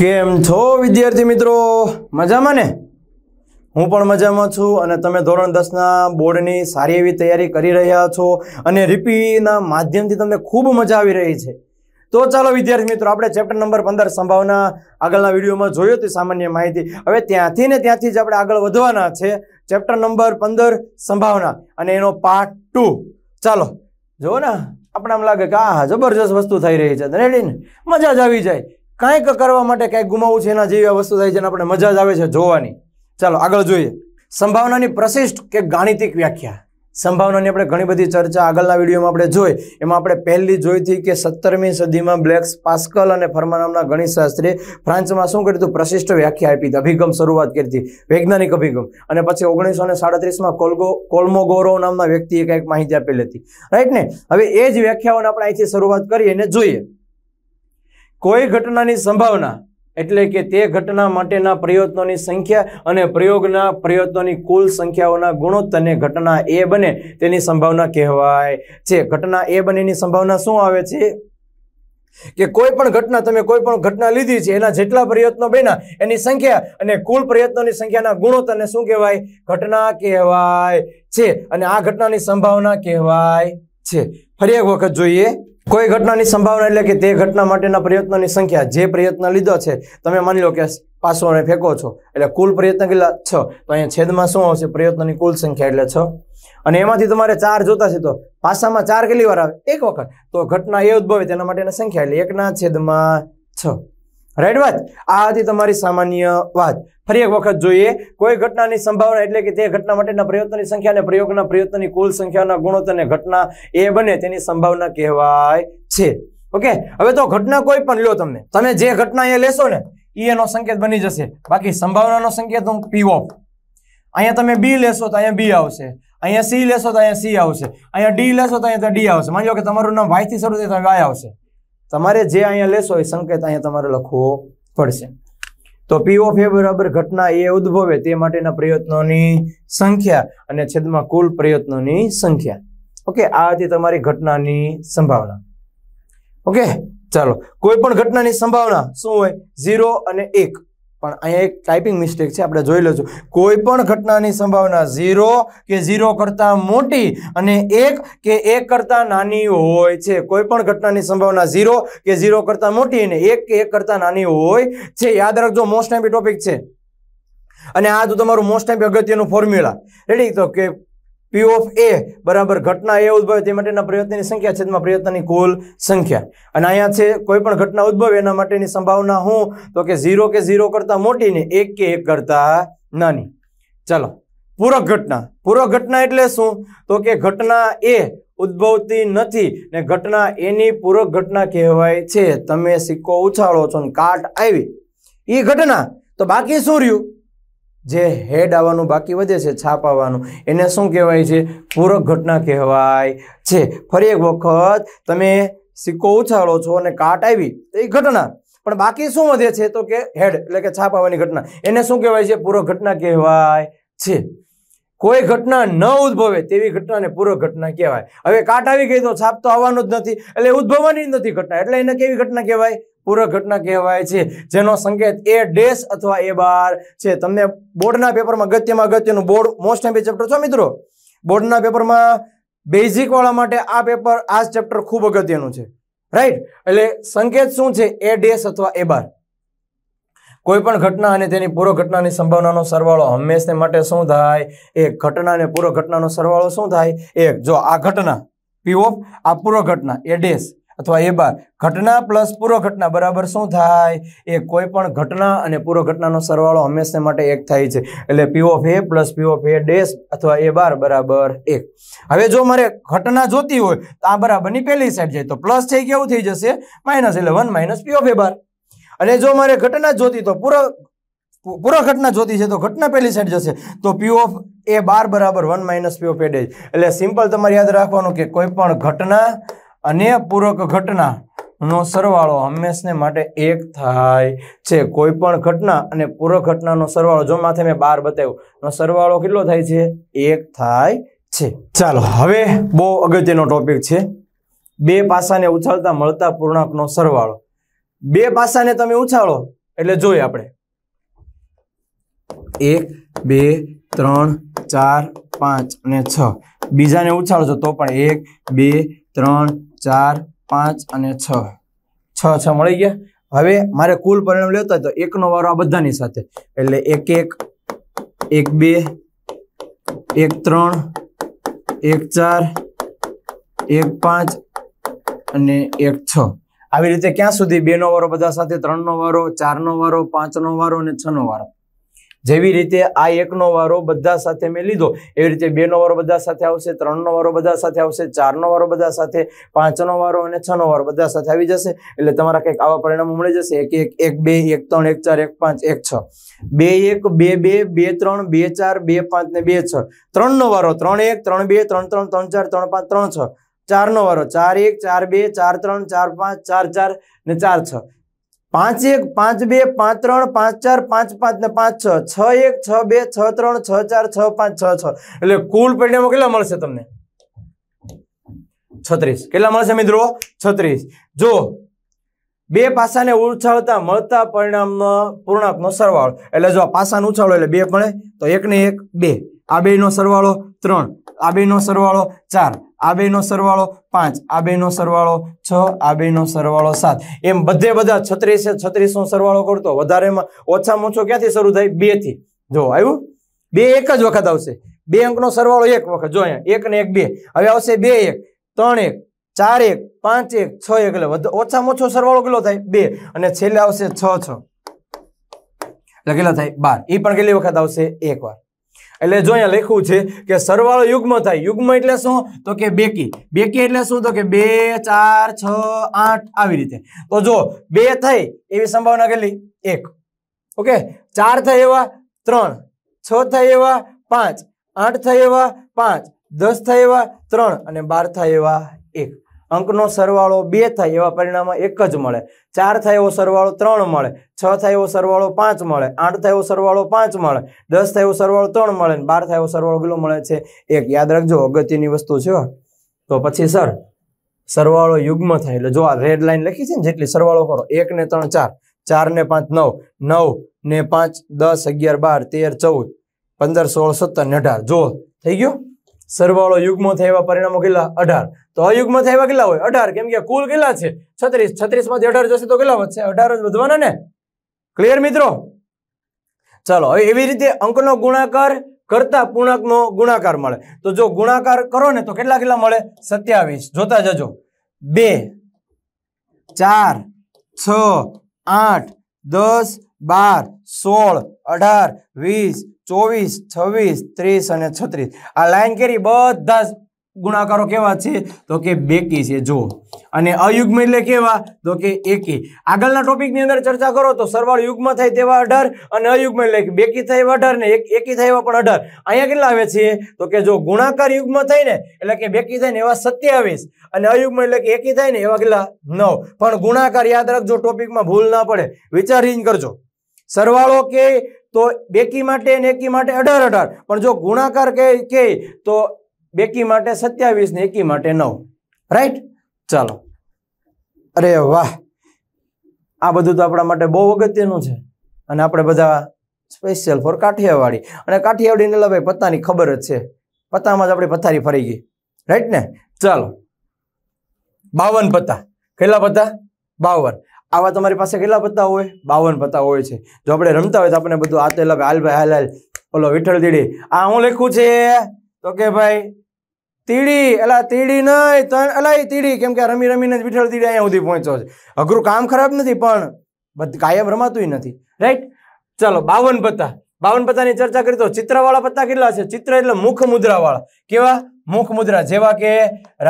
કેમ છો વિદ્યાર્થી મિત્રો મજામાં ને હું પણ મજામાં છું અને તમે ધોરણ દસના બોર્ડની સારી એવી તૈયારી કરી રહ્યા છો અને રિપીના માધ્યમથી તમને ખૂબ મજા આવી રહી છે તો ચાલો વિદ્યાર્થી મિત્રો આપણે ચેપ્ટર નંબર પંદર સંભાવના આગળના વિડીયોમાં જોયો હતી સામાન્ય માહિતી હવે ત્યાંથી ને ત્યાંથી જ આપણે આગળ વધવાના છે ચેપ્ટર નંબર પંદર સંભાવના અને એનો પાર્ટ ટુ ચાલો જુઓ ને આપણે એમ લાગે કે આ જબરજસ્ત વસ્તુ થઈ રહી છે ને મજા જ આવી જાય કાંઈક કરવા માટે કાંઈક ગુમાવવું છે એના જેવી વસ્તુ થાય છે આપણે મજા જ આવે છે જોવાની ચાલો આગળ જોઈએ સંભાવનાની પ્રશિષ્ટ કે ગાણિતિક વ્યાખ્યા સંભાવનાની આપણે ઘણી બધી ચર્ચા આગળના વિડીયોમાં આપણે જોઈ એમાં આપણે પહેલી જોઈ હતી કે સત્તરમી સદીમાં બ્લેક્સ પાસ્કલ અને ફર્માનામના નામના ગણિતશાસ્ત્રીએ ફ્રાન્સમાં શું કર્યું હતું પ્રશિષ્ટ વ્યાખ્યા આપી હતી અભિગમ શરૂઆત કરી હતી વૈજ્ઞાનિક અભિગમ અને પછી ઓગણીસો ને સાડત્રીસમાં કોલગો કોલમોગોરો નામના વ્યક્તિએ કંઈક માહિતી આપેલી હતી રાઈટ ને હવે એ જ વ્યાખ્યાઓને આપણે અહીંથી શરૂઆત કરીએ અને જોઈએ કોઈ ઘટનાની સંભાવના એટલે કે તે ઘટના માટેના પ્રયત્નોની સંખ્યા અને પ્રયોગના પ્રયત્નોની કુલ સંખ્યાઓના ગુણોત્તરને ઘટના એ બને તેની સંભાવના કહેવાય છે ઘટના એ બનેની સંભાવના શું આવે છે કે કોઈ પણ ઘટના તમે કોઈ પણ ઘટના લીધી છે એના જેટલા પ્રયત્નો બન્યા એની સંખ્યા અને કુલ પ્રયત્નોની સંખ્યાના ગુણોત્તરને શું કહેવાય ઘટના કહેવાય છે અને આ ઘટનાની સંભાવના કહેવાય છે ફરી એક વખત જોઈએ કોઈ ઘટનાની સંભાવના એટલે કે તે ઘટના માટેના પ્રયત્નોની સંખ્યા જે પ્રયત્ન લીધો છે તમે માની લો કે પાસો અને ફેંકો છો એટલે કુલ પ્રયત્ન કેટલા છ તો અહીંયા છેદમાં શું આવશે પ્રયત્નોની કુલ સંખ્યા એટલે છ અને એમાંથી તમારે ચાર જોતા છે તો પાસામાં ચાર કેટલી વાર આવે એક વખત તો ઘટના એ ઉદ્ભવે તેના માટેની સંખ્યા એટલે એકના છેદમાં છ રાઈટ વાત આ હતી તમારી સામાન્ય વાત ફરી એક વખત જોઈએ કોઈ ઘટનાની સંભાવના એટલે કે તે ઘટના માટેના પ્રયત્નોની સંખ્યા અને પ્રયોગના પ્રયત્નોની કુલ સંખ્યાના ગુણોત્તરને ઘટના એ બને તેની સંભાવના કહેવાય છે ઓકે હવે તો ઘટના કોઈ પણ લો તમને તમે જે ઘટના એ લેશો ને એ એનો સંકેત બની જશે બાકી સંભાવનાનો સંકેત હું પી ઓફ અહીંયા તમે બી લેશો તો અહીંયા બી આવશે અહીંયા સી લેશો તો અહીંયા સી આવશે અહીંયા ડી લેશો તો અહીંયા ડી આવશે માની લો કે તમારું નામ વાયથી શરૂ થાય તો વાય આવશે તમારે જે અહીંયા લેશો એ સંકેત અહીંયા તમારે લખવો પડશે તો પી ઓફ એ બરાબર ઘટના એ ઉદ્ભવે તે માટેના પ્રયત્નોની સંખ્યા અને છેદમાં કુલ પ્રયત્નોની સંખ્યા ઓકે આ હતી તમારી ઘટનાની સંભાવના ઓકે ચાલો કોઈ પણ ઘટનાની સંભાવના શું હોય ઝીરો અને એક પણ અહીંયા એક ટાઈપિંગ મિસ્ટેક છે આપણે જોઈ લેજો કોઈ પણ ઘટનાની સંભાવના ઝીરો કે ઝીરો કરતાં મોટી અને એક કે એક કરતાં નાની હોય છે કોઈ પણ ઘટનાની સંભાવના ઝીરો કે ઝીરો કરતાં મોટી અને એક કે એક કરતાં નાની હોય છે યાદ રાખજો મોસ્ટ ટાઈમ ટોપિક છે અને આ તો તમારું મોસ્ટ ટાઈમ અગત્યનું ફોર્મ્યુલા રેડી તો કે પી ઓફ એ બરાબર ઘટના એ ઉદ્ભવે તે માટેના પ્રયત્નની સંખ્યા છે છેદમાં પ્રયત્નની કુલ સંખ્યા અને અહીંયા છે કોઈ પણ ઘટના ઉદ્ભવે એના માટેની સંભાવના હું તો કે ઝીરો કે ઝીરો કરતાં મોટી ને એક કે એક કરતાં નાની ચાલો પૂરક ઘટના પૂરક ઘટના એટલે શું તો કે ઘટના એ ઉદ્ભવતી નથી ને ઘટના એની પૂરક ઘટના કહેવાય છે તમે સિક્કો ઉછાળો છો ને કાટ આવી એ ઘટના તો બાકી શું રહ્યું જે હેડ આવવાનું બાકી વધે છે છાપ આવવાનું એને શું કહેવાય છે પૂરક ઘટના કહેવાય છે ફરી એક વખત તમે સિક્કો ઉછાળો છો અને કાટ આવી તો એ ઘટના પણ બાકી શું વધે છે તો કે હેડ એટલે કે છાપ આવવાની ઘટના એને શું કહેવાય છે પૂરક ઘટના કહેવાય છે કોઈ ઘટના ન ઉદભવે તેવી ઘટનાને પૂર્વ ઘટના કહેવાય હવે કાટ આવી ગઈ તો છાપ તો આવવાનો જ નથી એટલે ઉદ્ભવવાની જ નથી ઘટના એટલે એને કેવી ઘટના કહેવાય પૂર્વ ઘટના કહેવાય છે જેનો સંકેત એ ડેશ અથવા એ બાર છે તમને બોર્ડના પેપરમાં અગત્યમાં અગત્યનું બોર્ડ મોસ્ટ એમ્પી ચેપ્ટર છો મિત્રો બોર્ડના પેપરમાં બેઝિકવાળા માટે આ પેપર આ ચેપ્ટર ખૂબ અગત્યનું છે રાઈટ એટલે સંકેત શું છે એ ડેશ અથવા એ બાર કોઈપણ ઘટના અને તેની પૂર્વ ઘટનાની સંભાવનાનો સરવાળો હંમેશને માટે શું થાય એક ઘટના અને પૂર્વ ઘટનાનો સરવાળો શું થાય એક જો આ ઘટના પી ઓફ આ પૂર્વ ઘટના એ ડેસ અથવા એ બાર ઘટના પ્લસ પૂર્વ ઘટના બરાબર શું થાય એ કોઈ પણ ઘટના અને પૂર્વ ઘટનાનો સરવાળો હંમેશને માટે એક થાય છે એટલે P of A plus P of A dash અથવા એ બાર બરાબર એક હવે જો મારે ઘટના જોતી હોય તો આ બરાબરની પહેલી સાઈડ જાય તો પ્લસ થઈ કેવું થઈ જશે માઇનસ એટલે one minus P of A bar અને જો મારે ઘટના જોતી તો પૂરો પૂરો ઘટના જોતી છે તો ઘટના પહેલી સાઈડ જશે તો પી ઓફ એ બાર બરાબર one minus P of A dash એટલે સિમ્પલ તમારે યાદ રાખવાનું કે કોઈ પણ ઘટના અને પૂરક ઘટના નો સરવાળો હંમેશને માટે એક થાય છે કોઈ પણ ઘટના અને પૂરક ઘટનાનો સરવાળો જો માથે મેં બાર બતાવ્યો નો સરવાળો કેટલો થાય છે એક થાય છે ચાલો હવે બહુ અગત્યનો ટોપિક છે બે પાસાને ઉછાળતા મળતા પૂર્ણાંકનો સરવાળો બે પાસાને તમે ઉછાળો એટલે જોઈએ આપણે એક બે ત્રણ ચાર પાંચ અને છ બીજાને ઉછાળજો તો પણ એક બે ત્રણ ચાર પાંચ અને છ છ છ મળી ગયા હવે મારે કુલ પરિણામ લેતો તો એકનો વારો આ બધાની સાથે એટલે એક એક એક બે એક ત્રણ એક ચાર એક પાંચ અને એક છ આવી રીતે ક્યાં સુધી બેનો વારો બધા સાથે ત્રણનો વારો ચારનો વારો પાંચનો વારો અને છનો વારો જેવી રીતે આ એકનો વારો બધા સાથે મેં લીધો એવી રીતે બેનો વારો બધા સાથે આવશે ત્રણનો વારો બધા સાથે આવશે ચારનો વારો બધા સાથે પાંચનો વારો અને છનો વારો બધા સાથે આવી જશે એટલે તમારા કંઈક આવા પરિણામો મળી જશે એક એક એક બે એક ત્રણ એક ચાર એક પાંચ એક છ બે એક બે બે બે ત્રણ બે ચાર બે પાંચ ને બે છ ત્રણનો વારો ત્રણ એક ત્રણ બે ત્રણ ત્રણ ત્રણ ચાર ત્રણ પાંચ ત્રણ છ ચારનો વારો ચાર એક ચાર બે ચાર ત્રણ ચાર પાંચ ચાર ચાર ને ચાર છ પાંચ એક પાંચ બે પાંચ ત્રણ પાંચ ચાર પાંચ પાંચ ને પાંચ છ છ એક છ બે છ ત્રણ છ ચાર છ પાંચ છ છ એટલે કુલ પરિણામો કેટલા મળશે તમને છત્રીસ કેટલા મળશે મિત્રો છત્રીસ જો બે પાસાને ઉછાળતા મળતા પરિણામનો પૂર્ણાંકનો સરવાળો એટલે જો આ પાસાનો ઉછાળો એટલે બે મળે તો એકને એક બે આ બેનો સરવાળો ત્રણ આ બેનો સરવાળો ચાર આ બેનો સરવાળો પાંચ આ બેનો સરવાળો છ આ બેનો સરવાળો સાત એમ બધે બધા છત્રીસે છત્રીસનો સરવાળો કરતો વધારેમાં ઓછામાં ઓછો ક્યાંથી શરૂ થાય બે થી જો આવ્યું બે એક જ વખત આવશે બે અંકનો સરવાળો એક વખત જો અહીંયા એક ને એક બે હવે આવશે બે એક ત્રણ એક ચાર એક પાંચ એક છ એક એટલે ઓછામાં ઓછો સરવાળો કેટલો થાય બે અને છેલ્લે આવશે છ છ એટલે કેટલા થાય બાર એ પણ કેટલી વખત આવશે એક વાર એટલે જો અહીંયા લખ્યું છે કે સરવાળો યુગ્મ થાય યુગ્મ એટલે શું તો કે બેકી બેકી એટલે શું તો કે બે ચાર છ આઠ આવી રીતે તો જો બે થઈ એવી સંભાવના કેટલી એક ઓકે ચાર થઈ એવા ત્રણ છ થઈ એવા પાંચ આઠ થઈ એવા પાંચ દસ થાય એવા ત્રણ અને બાર થાય એવા એક અંકનો સરવાળો બે થાય એવા પરિણામો એક જ મળે ચાર થાય એવો સરવાળો ત્રણ મળે છ થાય એવો સરવાળો પાંચ મળે આઠ થાય એવો સરવાળો પાંચ મળે દસ થાય એવો સરવાળો ત્રણ મળે અને બાર થાય એવો સરવાળો કેટલો મળે છે એક યાદ રાખજો અગત્યની વસ્તુ છે તો પછી સર સરવાળો યુગ્મ થાય એટલે જો આ રેડ લાઈન લખી છે ને જેટલી સરવાળો કરો એક ને ત્રણ ચાર ચાર ને પાંચ નવ નવ ને પાંચ દસ અગિયાર બાર તેર ચૌદ પંદર સોળ સત્તર ને અઢાર જો થઈ ગયો સરવાળો યુગ્મ થાય એવા પરિણામો કેટલા અઢાર તો અયુગમાં થયા કેટલા હોય અઢાર કેમ કે કુલ કેટલા છે છત્રીસ છત્રીસ માંથી અઢાર જશે તો કેટલા વધશે અઢાર જ વધવાના ને ક્લિયર મિત્રો ચાલો હવે એવી રીતે અંકનો ગુણાકાર કરતા પૂર્ણાંકનો ગુણાકાર મળે તો જો ગુણાકાર કરો ને તો કેટલા કેટલા મળે સત્યાવીસ જોતા જજો બે ચાર છ આઠ દસ બાર સોળ અઢાર વીસ ચોવીસ છવ્વીસ ત્રીસ અને છત્રીસ આ લાઈન કેરી બધા ગુણાકારો કેવા છે તો કે બેકી છે જો અને અયુગ્મ એટલે કેવા તો કે એકી આગળના ટોપિકની અંદર ચર્ચા કરો તો સરવાળ યુગ્મ થાય તેવા અઢાર અને અયુગ્મ એટલે બેકી થાય એવા અઢાર ને એકી થાય એવા પણ અઢાર અહીંયા કેટલા આવે છે તો કે જો ગુણાકાર યુગ્મ થાય ને એટલે કે બેકી થાય ને એવા સત્યાવીસ અને અયુગ્મ એટલે કે એકી થાય ને એવા કેટલા નવ પણ ગુણાકાર યાદ રાખજો ટોપિકમાં ભૂલ ના પડે વિચારીને કરજો સરવાળો કે તો બેકી માટે ને એકી માટે અઢાર અઢાર પણ જો ગુણાકાર કહે કે તો બેકી માટે સત્યાવીસ ને એકી માટે નવ રાઈટ ચાલો અરે વાહ આ બધું તો આપણા માટે બહુ અગત્યનું છે અને આપણે બધા સ્પેશિયલ ફોર કાઠિયાવાડી અને કાઠિયાવાડી નીલાભાઈ પત્તાની ખબર જ છે પત્તામાં જ આપણી પથારી ફરી ગઈ રાઈટ ને ચાલો બાવન પત્તા કેટલા પત્તા બાવન આવા તમારી પાસે કેટલા પત્તા હોય બાવન પત્તા હોય છે જો આપણે રમતા હોય તો આપણે બધું આ તો હાલ ભાઈ હાલ હાલ ઓલો વિઠ્ઠલ દીડી આ હું લખ્યું છે તો કે ભાઈ તીડી એલા તીડી નહીં તણ અલા એ તીડી કેમ કે રમી રમીને જ વિઠ્ઠલ તીડી અહીંયા સુધી પહોંચ્યો છે અઘરું કામ ખરાબ નથી પણ બધ કાયમ રમાતું નથી રાઈટ ચલો બાવન પત્તા બાવન પત્તાની ચર્ચા કરી તો ચિત્રવાળા પત્તા કેટલા છે ચિત્ર એટલે મુખ મુદ્રાવાળા કેવા મુખ મુદ્રા જેવા કે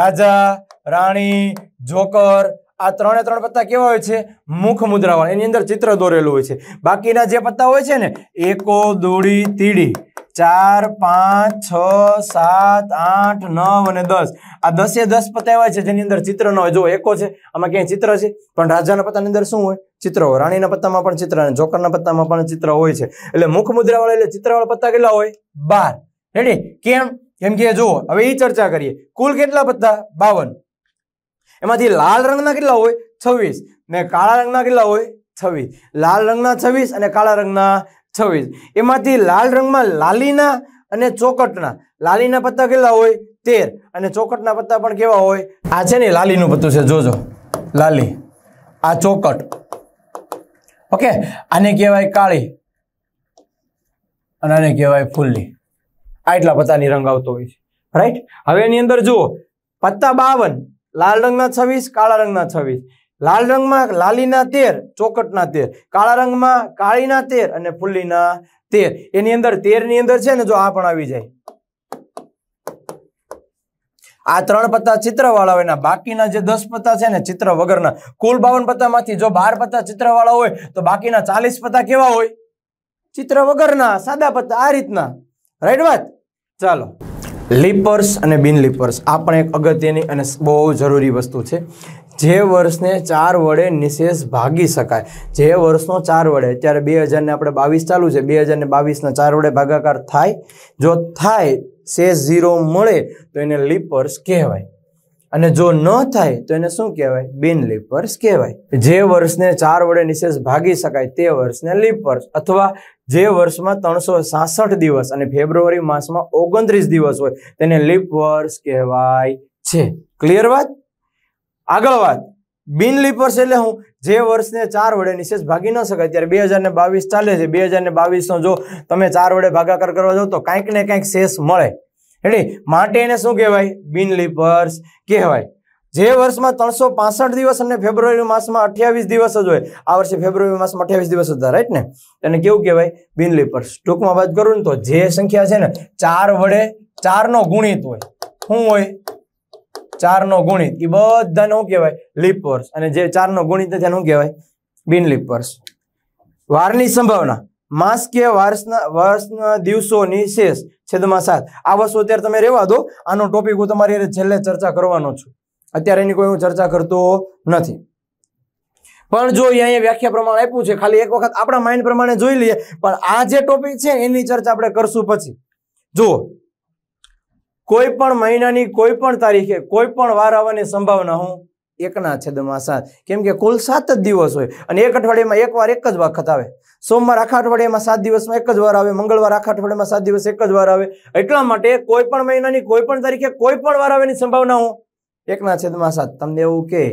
રાજા રાણી જોકર આ ત્રણે ત્રણ પત્તા કેવા હોય છે મુખ મુદ્રાવાળા એની અંદર ચિત્ર દોરેલું હોય છે બાકીના જે પત્તા હોય છે ને એકો દોડી તીડી ચાર પાંચ છ સાત આઠ નવ અને દસ આ દસે દસ પત્તા એવા છે જેની અંદર ચિત્ર ન હોય જો એકો છે આમાં ક્યાંય ચિત્ર છે પણ રાજાના પત્તાની અંદર શું હોય ચિત્ર હોય રાણીના પત્તામાં પણ ચિત્ર અને જોકરના પત્તામાં પણ ચિત્ર હોય છે એટલે મુખ મુદ્રાવાળા એટલે ચિત્રવાળા પત્તા કેટલા હોય બાર રેડી કેમ કેમ કે જુઓ હવે એ ચર્ચા કરીએ કુલ કેટલા પત્તા બાવન એમાંથી લાલ રંગના કેટલા હોય છવ્વીસ ને કાળા રંગના કેટલા હોય છવ્વીસ લાલ રંગના છવ્વીસ અને કાળા રંગના છવ્વીસ એમાંથી લાલ રંગમાં લાલીના અને ચોકટના લાલીના પત્તા કેટલા હોય તેર અને ચોકટના પત્તા પણ કેવા હોય આ છે ને લાલીનું પત્તું છે જોજો લાલી આ ચોકટ ઓકે આને કહેવાય કાળી અને આને કહેવાય ફૂલ્લી આ એટલા પત્તાની રંગ આવતો હોય છે રાઈટ હવે એની અંદર જુઓ પત્તા બાવન લાલ રંગના છવ્વીસ કાળા રંગના છવ્વીસ લાલ રંગમાં લાલીના તેર ચોકટના તેર કાળા રંગમાં કાળીના તેર અને ફુલ્લીના તેર એની અંદર તેરની અંદર છે ને જો આ પણ આવી જાય આ ત્રણ પત્તા ચિત્ર વાળા હોય બાકીના જે દસ પત્તા છે ને ચિત્ર વગરના કુલ બાવન પત્તામાંથી જો બાર પત્તા ચિત્ર વાળા હોય તો બાકીના ચાલીસ પત્તા કેવા હોય ચિત્ર વગરના સાદા પત્તા આ રીતના રાઈટ વાત ચાલો લિપર્સ અને બિન લીપર્સ આ પણ એક અગત્યની અને બહુ જરૂરી વસ્તુ છે જે વર્ષને ચાર વડે નિશેષ ભાગી શકાય જે વર્ષનો ચાર વડે અત્યારે બે હજારને આપણે બાવીસ ચાલુ છે બે હજારને બાવીસના ચાર વડે ભાગાકાર થાય જો થાય શેષ ઝીરો મળે તો એને લિપર્સ કહેવાય અને જો ન થાય તો એને શું કહેવાય બિન લીપર્સ કહેવાય જે વર્ષને ચાર વડે નિશેષ ભાગી શકાય તે વર્ષને લીપર્સ અથવા જે વર્ષમાં ત્રણસો સાસઠ દિવસ અને ફેબ્રુઆરી માસમાં ઓગણત્રીસ દિવસ હોય તેને લીપ વર્ષ કહેવાય છે ક્લિયર વાત આગળ વાત બિન લીપર્સ એટલે હું જે વર્ષને ચાર વડે નિશેષ ભાગી ન શકાય ત્યારે બે હજાર ને બાવીસ ચાલે છે બે હજાર ને બાવીસનો જો તમે ચાર વડે ભાગાકાર કરવા જાવ તો કાંઈક ને કાંઈક શેષ મળે એટલે માટે એને શું કહેવાય બિનલીપ વર્ષ કહેવાય જે વર્ષમાં ત્રણસો પાસઠ દિવસ અને ફેબ્રુઆરી માસમાં અઠ્યાવીસ દિવસ જ હોય આ વર્ષે ફેબ્રુઆરી માસમાં અઠ્યાવીસ દિવસ હતા રાઈટ ને એને કેવું કહેવાય બિનલીપર્સ ટૂંકમાં વાત કરું ને તો જે સંખ્યા છે ને ચાર વડે ચારનો ગુણિત હોય શું હોય ચારનો ગુણિત એ બધાને શું કહેવાય લીપ વર્ષ અને જે ચારનો ગુણિત નથી એને શું કહેવાય બિનલીપ વર્ષ વારની સંભાવના માસ કે વાર્ષના વર્ષના દિવસોની શેષ છેદમાં સાત આ વસ્તુ અત્યારે તમે રહેવા દો આનો ટોપિક હું તમારી છેલ્લે ચર્ચા કરવાનો છું અત્યારે એની કોઈ હું ચર્ચા કરતો નથી પણ જો અહીંયા વ્યાખ્યા પ્રમાણે આપ્યું છે ખાલી એક વખત આપણા માઇન્ડ પ્રમાણે જોઈ લઈએ પણ આ જે ટોપિક છે એની ચર્ચા આપણે કરશું પછી જો કોઈ પણ મહિનાની કોઈ પણ તારીખે કોઈ પણ વાર આવવાની સંભાવના હું એકના છેદમાં સાત કેમ કે કુલ સાત જ દિવસ હોય અને એક અઠવાડિયામાં એકવાર એક જ વખત આવે સોમવાર આખા અઠવાડિયામાં સાત દિવસમાં એક જ વાર આવે મંગળવાર આખા અઠવાડિયામાં સાત દિવસ એક જ વાર આવે એટલા માટે કોઈ પણ મહિનાની કોઈ પણ તારીખે કોઈ પણ વાર આવેની સંભાવના હું એકના છેદમાં સાત તમને એવું કે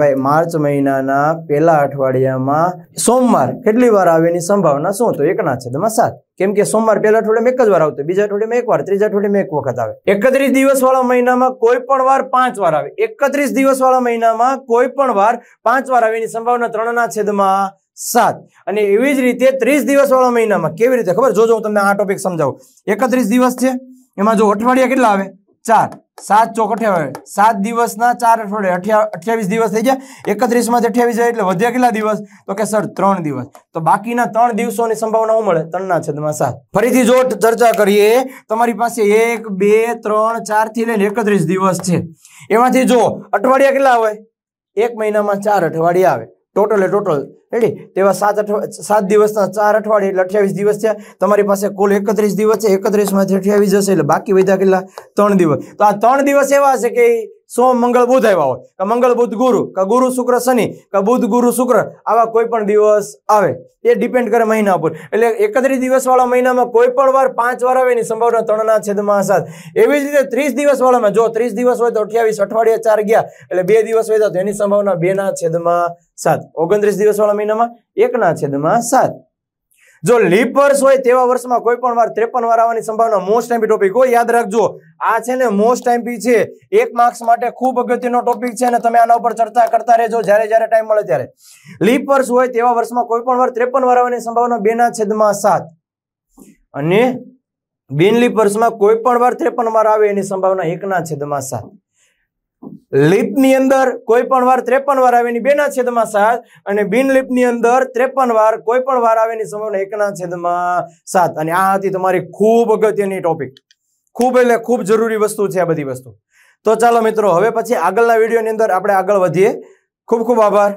ભાઈ માર્ચ મહિનાના પહેલા અઠવાડિયામાં સોમવાર કેટલી વાર આવેની સંભાવના શું તો એકના છેદમાં સાત કેમ કે સોમવાર પહેલા અઠવાડિયામાં એક જ વાર આવતો બીજા અઠવાડિયામાં એક વાર ત્રીજા અઠવાડિયામાં એક વખત આવે એકત્રીસ દિવસવાળા મહિનામાં કોઈ પણ વાર પાંચ વાર આવે એકત્રીસ દિવસવાળા મહિનામાં કોઈ પણ વાર પાંચ વાર આવે એની સંભાવના ત્રણના છેદમાં સાત અને એવી જ રીતે ત્રીસ દિવસ વાળા મહિનામાં કેવી રીતે ખબર જોજો હું તમને આ ટોપિક સમજાવું એકત્રીસ દિવસ છે એમાં જો અઠવાડિયા કેટલા આવે ચાર સાત ચોક અઠ્યાવીસ સાત દિવસના ચાર અઠવાડિયે અઠ્યાવીસ દિવસ થઈ ગયા એકત્રીસમાંથી અઠ્યાવીસ જાય એટલે વધ્યા કેટલા દિવસ તો કે સર ત્રણ દિવસ તો બાકીના ત્રણ દિવસોની સંભાવના શું મળે ત્રણના છેદમાં સાત ફરીથી જો ચર્ચા કરીએ તમારી પાસે એક બે ત્રણ ચારથી લઈને એકત્રીસ દિવસ છે એમાંથી જો અઠવાડિયા કેટલા હોય એક મહિનામાં ચાર અઠવાડિયા આવે ટોટલે ટોટલ રેડી તેવા સાત અઠવા સાત દિવસના ચાર અઠવાડિયે એટલે અઠ્યાવીસ દિવસ થયા તમારી પાસે કુલ એકત્રીસ દિવસ છે એકત્રીસમાંથી અઠ્યાવીસ જશે એટલે બાકી વધ્યા કેટલા ત્રણ દિવસ તો આ ત્રણ દિવસ એવા હશે કે સોમ મંગળ બુધ આવ્યા હોય કે મંગળ બુધ ગુરુ કે ગુરુ શુક્ર શનિ કે બુધ ગુરુ શુક્ર આવા કોઈ પણ દિવસ આવે એ ડિપેન્ડ કરે મહિના ઉપર એટલે એકત્રીસ દિવસવાળા મહિનામાં કોઈ પણ વાર પાંચ વાર આવે એની સંભાવના ત્રણના છેદમાં સાત એવી જ રીતે ત્રીસ દિવસવાળામાં જો ત્રીસ દિવસ હોય તો અઠ્યાવીસ અઠવાડિયા ચાર ગયા એટલે બે દિવસ હોય તો એની સંભાવના બેના છેદમાં સાત ઓગણત્રીસ દિવસવાળા મહિનામાં એકના છેદમાં સાત જો લીપ વર્ષ હોય તેવા વર્ષમાં કોઈ પણ વાર ત્રેપન વાર આવવાની સંભાવના મોસ્ટ ટાઈમ ટોપિક હોય યાદ રાખજો આ છે ને મોસ્ટ ટાઈમ છે એક માર્ક્સ માટે ખૂબ અગત્યનો ટોપિક છે અને તમે આના ઉપર ચર્ચા કરતા રહેજો જ્યારે જ્યારે ટાઈમ મળે ત્યારે લીપ વર્ષ હોય તેવા વર્ષમાં કોઈ પણ વાર ત્રેપન વાર આવવાની સંભાવના બે ના છેદમાં સાત અને બિનલીપ વર્ષમાં કોઈ પણ વાર ત્રેપન વાર આવે એની સંભાવના એકના છેદમાં સાત લીપની અંદર કોઈ પણ વાર ત્રેપન વાર આવેની બેના છેદમાં સાત અને બિન લીપની અંદર ત્રેપન વાર કોઈ પણ વાર આવેની સંભાવના એકના છેદમાં સાત અને આ હતી તમારી ખૂબ અગત્યની ટોપિક ખૂબ એટલે ખૂબ જરૂરી વસ્તુ છે આ બધી વસ્તુ તો ચાલો મિત્રો હવે પછી આગળના વિડીયોની અંદર આપણે આગળ વધીએ ખૂબ ખૂબ આભાર